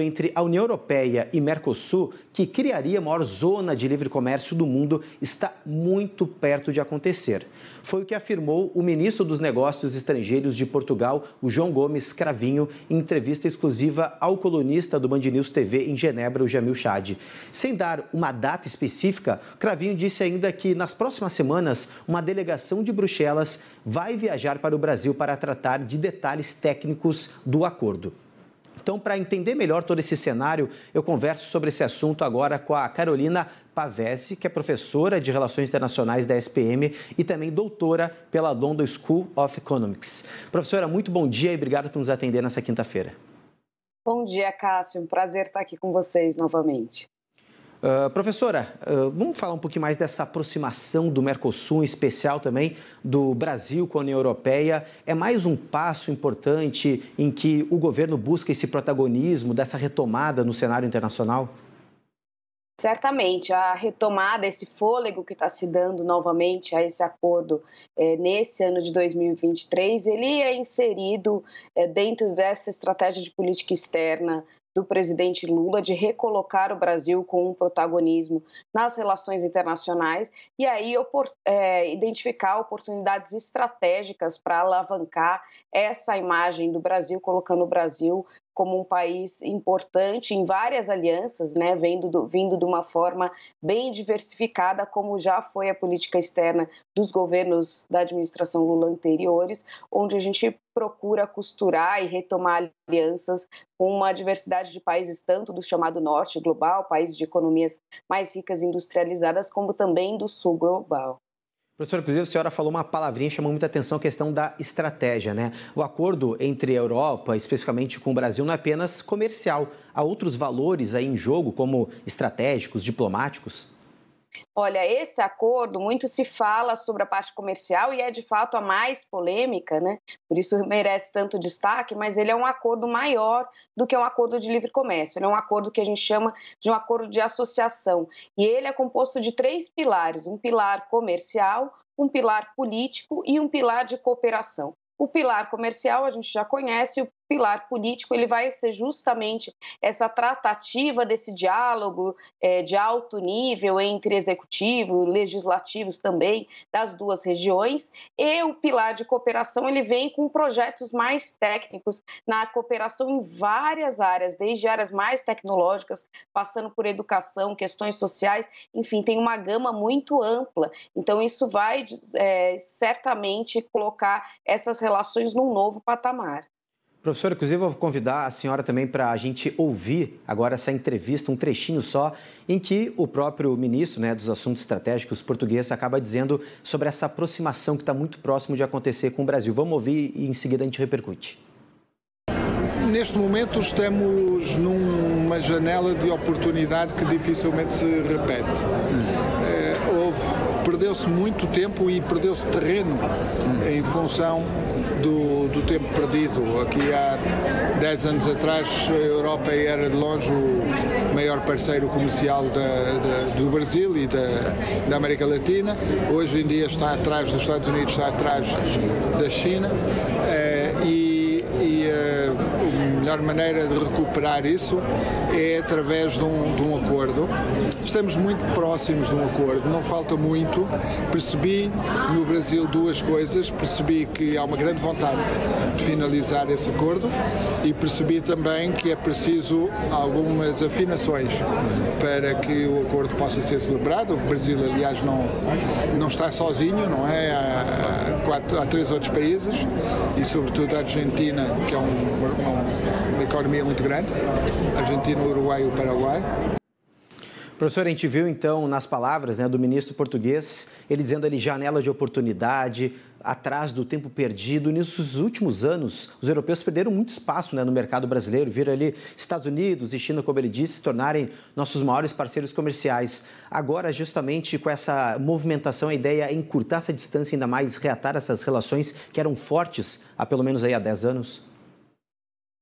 entre a União Europeia e Mercosul, que criaria a maior zona de livre comércio do mundo, está muito perto de acontecer. Foi o que afirmou o ministro dos Negócios Estrangeiros de Portugal, o João Gomes Cravinho, em entrevista exclusiva ao colunista do Band News TV em Genebra, o Jamil Chad. Sem dar uma data específica, Cravinho disse ainda que nas próximas semanas uma delegação de Bruxelas vai viajar para o Brasil para tratar de detalhes técnicos do acordo. Então, para entender melhor todo esse cenário, eu converso sobre esse assunto agora com a Carolina Pavese, que é professora de Relações Internacionais da SPM e também doutora pela London School of Economics. Professora, muito bom dia e obrigado por nos atender nessa quinta-feira. Bom dia, Cássio. Um prazer estar aqui com vocês novamente. Uh, professora, uh, vamos falar um pouquinho mais dessa aproximação do Mercosul, em especial também do Brasil com a União Europeia. É mais um passo importante em que o governo busca esse protagonismo, dessa retomada no cenário internacional? Certamente, a retomada, esse fôlego que está se dando novamente a esse acordo é, nesse ano de 2023, ele é inserido é, dentro dessa estratégia de política externa do presidente Lula de recolocar o Brasil com um protagonismo nas relações internacionais e aí é, identificar oportunidades estratégicas para alavancar essa imagem do Brasil, colocando o Brasil como um país importante em várias alianças, né, vindo, do, vindo de uma forma bem diversificada, como já foi a política externa dos governos da administração Lula anteriores, onde a gente procura costurar e retomar alianças com uma diversidade de países, tanto do chamado norte global, países de economias mais ricas e industrializadas, como também do sul global. Professor, inclusive a senhora falou uma palavrinha que chamou muita atenção, é a questão da estratégia, né? O acordo entre a Europa, especificamente com o Brasil, não é apenas comercial. Há outros valores aí em jogo, como estratégicos, diplomáticos? Olha, esse acordo muito se fala sobre a parte comercial e é de fato a mais polêmica, né? Por isso merece tanto destaque, mas ele é um acordo maior do que um acordo de livre comércio. Ele é um acordo que a gente chama de um acordo de associação. E ele é composto de três pilares: um pilar comercial, um pilar político e um pilar de cooperação. O pilar comercial a gente já conhece, o pilar político ele vai ser justamente essa tratativa desse diálogo é, de alto nível entre executivo, legislativos também das duas regiões e o pilar de cooperação ele vem com projetos mais técnicos na cooperação em várias áreas, desde áreas mais tecnológicas, passando por educação, questões sociais, enfim, tem uma gama muito ampla. Então isso vai é, certamente colocar essas relações num novo patamar. Professor, inclusive eu vou convidar a senhora também para a gente ouvir agora essa entrevista, um trechinho só, em que o próprio ministro né, dos Assuntos Estratégicos português acaba dizendo sobre essa aproximação que está muito próximo de acontecer com o Brasil. Vamos ouvir e em seguida a gente repercute. Neste momento estamos numa janela de oportunidade que dificilmente se repete. Hum perdeu-se muito tempo e perdeu-se terreno em função do, do, tempo perdido. Aqui há 10 anos atrás, a Europa era de longe o maior parceiro comercial da, da, do Brasil e da, da, América Latina. Hoje em dia está atrás dos Estados Unidos, está atrás da China. É, melhor maneira de recuperar isso é através de um, de um acordo. Estamos muito próximos de um acordo, não falta muito. Percebi no Brasil duas coisas. Percebi que há uma grande vontade de finalizar esse acordo e percebi também que é preciso algumas afinações para que o acordo possa ser celebrado. O Brasil, aliás, não, não está sozinho, não é? Há, quatro, há três outros países e, sobretudo, a Argentina, que é um, um economia é muito grande, Argentina, Uruguai e o Paraguai. Professor, a gente viu então nas palavras né, do ministro português, ele dizendo ali janela de oportunidade, atrás do tempo perdido. Nesses últimos anos, os europeus perderam muito espaço né, no mercado brasileiro, viram ali Estados Unidos e China, como ele disse, se tornarem nossos maiores parceiros comerciais. Agora, justamente com essa movimentação, a ideia é encurtar essa distância ainda mais, reatar essas relações que eram fortes há pelo menos aí, há 10 anos?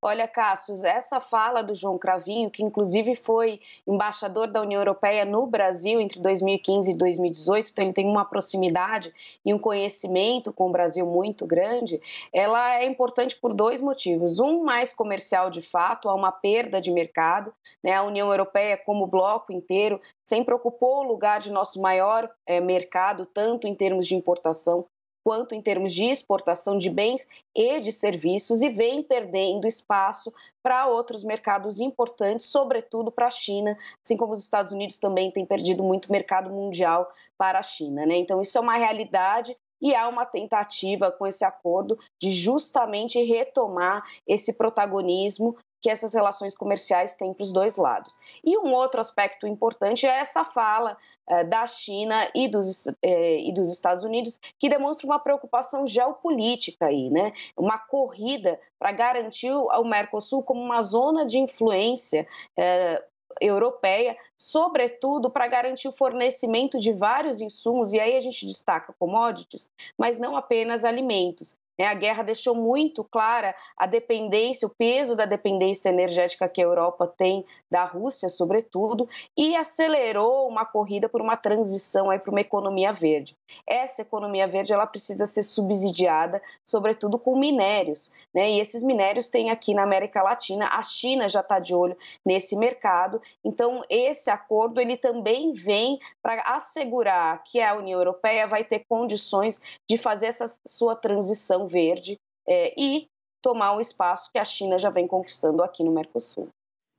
Olha, Cassius, essa fala do João Cravinho, que inclusive foi embaixador da União Europeia no Brasil entre 2015 e 2018, então ele tem uma proximidade e um conhecimento com o Brasil muito grande, ela é importante por dois motivos. Um, mais comercial de fato, há uma perda de mercado, né? a União Europeia, como bloco inteiro, sempre ocupou o lugar de nosso maior é, mercado, tanto em termos de importação quanto em termos de exportação de bens e de serviços e vem perdendo espaço para outros mercados importantes, sobretudo para a China, assim como os Estados Unidos também têm perdido muito mercado mundial para a China. Né? Então, isso é uma realidade e há uma tentativa com esse acordo de justamente retomar esse protagonismo que essas relações comerciais têm para os dois lados. E um outro aspecto importante é essa fala eh, da China e dos, eh, e dos Estados Unidos, que demonstra uma preocupação geopolítica aí, né? Uma corrida para garantir o Mercosul como uma zona de influência eh, europeia, sobretudo para garantir o fornecimento de vários insumos, e aí a gente destaca commodities, mas não apenas alimentos. Né? A guerra deixou muito clara a dependência, o peso da dependência energética que a Europa tem da Rússia, sobretudo, e acelerou uma corrida por uma transição para uma economia verde. Essa economia verde ela precisa ser subsidiada, sobretudo com minérios, né? E esses minérios tem aqui na América Latina, a China já está de olho nesse mercado. Então esse acordo ele também vem para assegurar que a União Europeia vai ter condições de fazer essa sua transição verde é, e tomar o espaço que a China já vem conquistando aqui no Mercosul.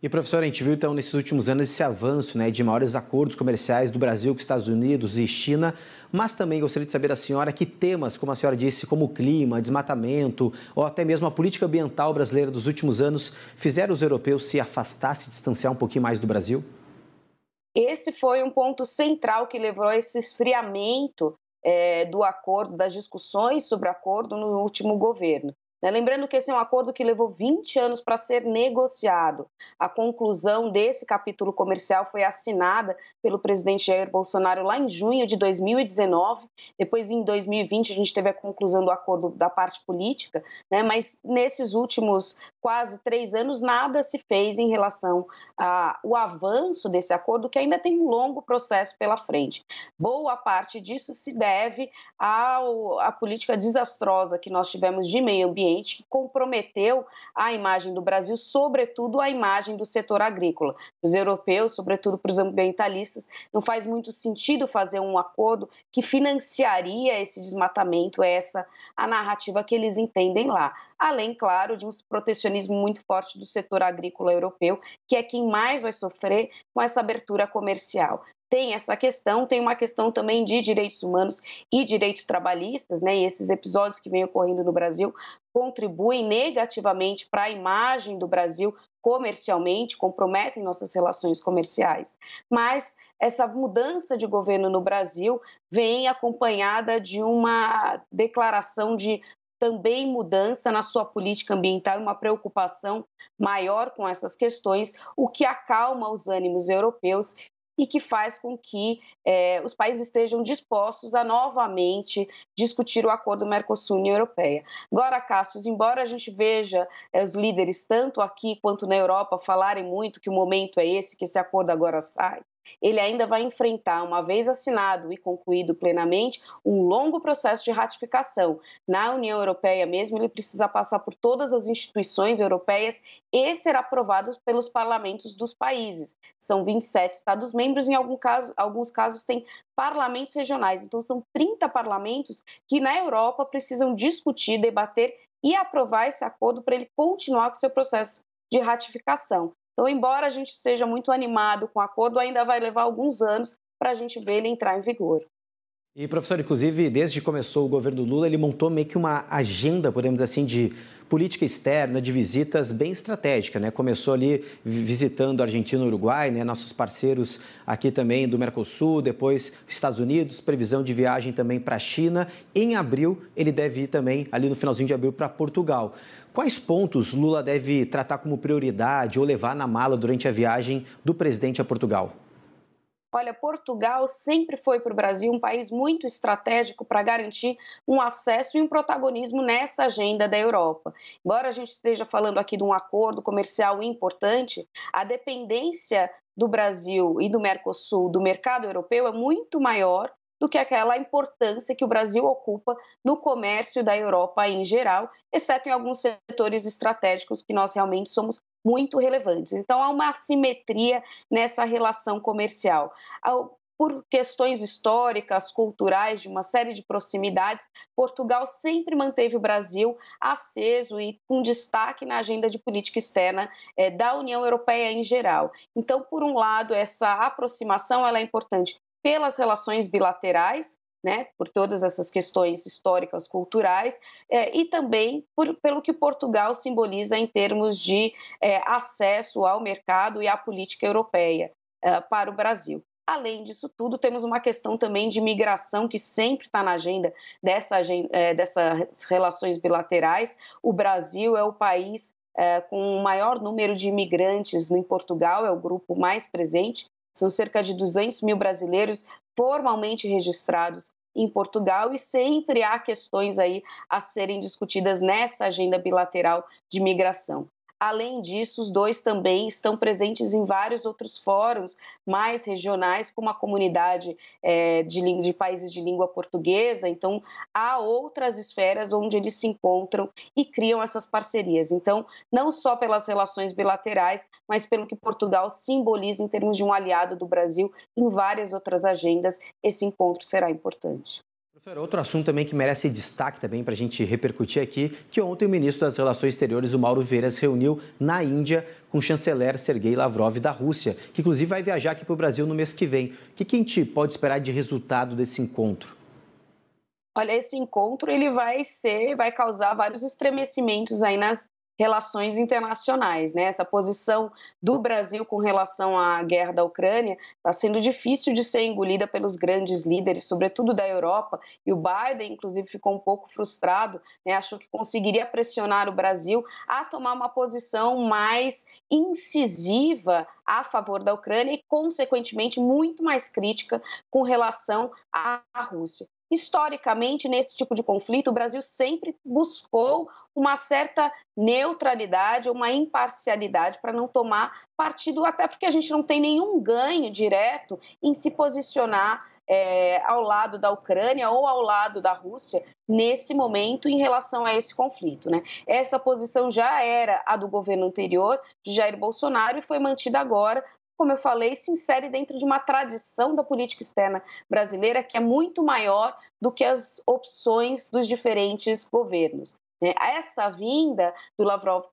E, professora, a gente viu, então, nesses últimos anos esse avanço né, de maiores acordos comerciais do Brasil com os Estados Unidos e China, mas também gostaria de saber da senhora que temas, como a senhora disse, como o clima, desmatamento ou até mesmo a política ambiental brasileira dos últimos anos fizeram os europeus se afastar, se distanciar um pouquinho mais do Brasil? Esse foi um ponto central que levou a esse esfriamento é, do acordo, das discussões sobre o acordo no último governo. Né? Lembrando que esse é um acordo que levou 20 anos para ser negociado. A conclusão desse capítulo comercial foi assinada pelo presidente Jair Bolsonaro lá em junho de 2019. Depois, em 2020, a gente teve a conclusão do acordo da parte política, né? mas nesses últimos quase três anos, nada se fez em relação ao avanço desse acordo, que ainda tem um longo processo pela frente. Boa parte disso se deve ao, à política desastrosa que nós tivemos de meio ambiente ambiente que comprometeu a imagem do Brasil, sobretudo a imagem do setor agrícola. Para os europeus, sobretudo para os ambientalistas, não faz muito sentido fazer um acordo que financiaria esse desmatamento, essa a narrativa que eles entendem lá além, claro, de um protecionismo muito forte do setor agrícola europeu, que é quem mais vai sofrer com essa abertura comercial tem essa questão, tem uma questão também de direitos humanos e direitos trabalhistas, né? E esses episódios que vêm ocorrendo no Brasil contribuem negativamente para a imagem do Brasil comercialmente, comprometem nossas relações comerciais. Mas essa mudança de governo no Brasil vem acompanhada de uma declaração de também mudança na sua política ambiental e uma preocupação maior com essas questões, o que acalma os ânimos europeus e que faz com que é, os países estejam dispostos a novamente discutir o acordo Mercosul-União Europeia. Agora, Cassius, embora a gente veja é, os líderes, tanto aqui quanto na Europa, falarem muito que o momento é esse, que esse acordo agora sai, ele ainda vai enfrentar, uma vez assinado e concluído plenamente, um longo processo de ratificação. Na União Europeia mesmo, ele precisa passar por todas as instituições europeias e ser aprovado pelos parlamentos dos países. São 27 Estados membros, em algum caso, alguns casos tem parlamentos regionais. Então, são 30 parlamentos que na Europa precisam discutir, debater e aprovar esse acordo para ele continuar com seu processo de ratificação. Então, embora a gente seja muito animado com o acordo, ainda vai levar alguns anos para a gente ver ele entrar em vigor. E, professor, inclusive, desde que começou o governo Lula, ele montou meio que uma agenda, podemos assim, de política externa, de visitas bem estratégica, né? Começou ali visitando Argentina e Uruguai, né? Nossos parceiros aqui também do Mercosul, depois Estados Unidos, previsão de viagem também para a China. Em abril, ele deve ir também, ali no finalzinho de abril, para Portugal. Quais pontos Lula deve tratar como prioridade ou levar na mala durante a viagem do presidente a Portugal? Olha, Portugal sempre foi para o Brasil um país muito estratégico para garantir um acesso e um protagonismo nessa agenda da Europa. Embora a gente esteja falando aqui de um acordo comercial importante, a dependência do Brasil e do Mercosul, do mercado europeu, é muito maior do que aquela importância que o Brasil ocupa no comércio da Europa em geral, exceto em alguns setores estratégicos que nós realmente somos muito relevantes. Então, há uma assimetria nessa relação comercial. Por questões históricas, culturais, de uma série de proximidades, Portugal sempre manteve o Brasil aceso e com destaque na agenda de política externa eh, da União Europeia em geral. Então, por um lado, essa aproximação ela é importante pelas relações bilaterais, né, por todas essas questões históricas, culturais, é, e também por, pelo que Portugal simboliza em termos de é, acesso ao mercado e à política europeia é, para o Brasil. Além disso tudo, temos uma questão também de migração que sempre está na agenda dessa, é, dessas relações bilaterais. O Brasil é o país é, com o maior número de imigrantes em Portugal, é o grupo mais presente, são cerca de 200 mil brasileiros formalmente registrados em Portugal e sempre há questões aí a serem discutidas nessa agenda bilateral de migração. Além disso, os dois também estão presentes em vários outros fóruns mais regionais, como a comunidade é, de, de, países de língua portuguesa. Então, há outras esferas onde eles se encontram e criam essas parcerias. Então, não só pelas relações bilaterais, mas pelo que Portugal simboliza em termos de um aliado do Brasil em várias outras agendas, esse encontro será importante. Professor, outro assunto também que merece destaque também para a gente repercutir aqui, que ontem o ministro das Relações Exteriores, o Mauro Vieira, reuniu na Índia com o chanceler Sergei Lavrov da Rússia, que inclusive vai viajar aqui para o Brasil no mês que vem. O que, que a gente pode esperar de resultado desse encontro? Olha, esse encontro ele vai ser, vai causar vários estremecimentos aí nas relações internacionais. Né? Essa posição do Brasil com relação à guerra da Ucrânia está sendo difícil de ser engolida pelos grandes líderes, sobretudo da Europa. E o Biden, inclusive, ficou um pouco frustrado, né? achou que conseguiria pressionar o Brasil a tomar uma posição mais incisiva a favor da Ucrânia e, consequentemente, muito mais crítica com relação à Rússia historicamente, nesse tipo de conflito, o Brasil sempre buscou uma certa neutralidade, uma imparcialidade para não tomar partido, até porque a gente não tem nenhum ganho direto em se posicionar é, ao lado da Ucrânia ou ao lado da Rússia nesse momento em relação a esse conflito. Né? Essa posição já era a do governo anterior, de Jair Bolsonaro, e foi mantida agora como eu falei, se insere dentro de uma tradição da política externa brasileira que é muito maior do que as opções dos diferentes governos. Né? Essa vinda do Lavrov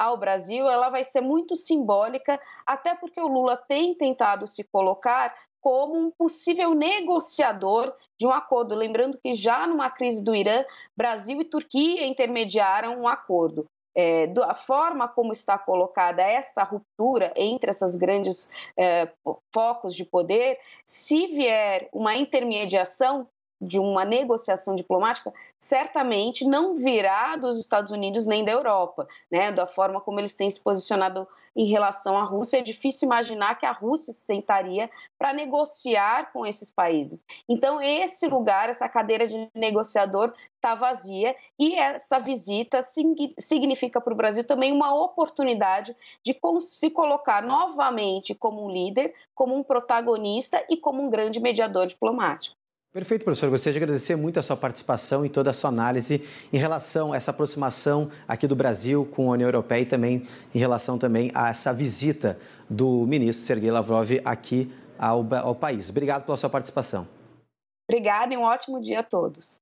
ao Brasil, ela vai ser muito simbólica, até porque o Lula tem tentado se colocar como um possível negociador de um acordo. Lembrando que já numa crise do Irã, Brasil e Turquia intermediaram um acordo é, da forma como está colocada essa ruptura entre essas grandes é, focos de poder, se vier uma intermediação de uma negociação diplomática certamente não virá dos Estados Unidos nem da Europa, né? Da forma como eles têm se posicionado em relação à Rússia, é difícil imaginar que a Rússia se sentaria para negociar com esses países. Então, esse lugar, essa cadeira de negociador está vazia e essa visita significa para o Brasil também uma oportunidade de se colocar novamente como um líder, como um protagonista e como um grande mediador diplomático. Perfeito, professor. Gostaria de agradecer muito a sua participação e toda a sua análise em relação a essa aproximação aqui do Brasil com a União Europeia e também em relação também a essa visita do ministro Sergei Lavrov aqui ao, ao país. Obrigado pela sua participação. Obrigada e um ótimo dia a todos.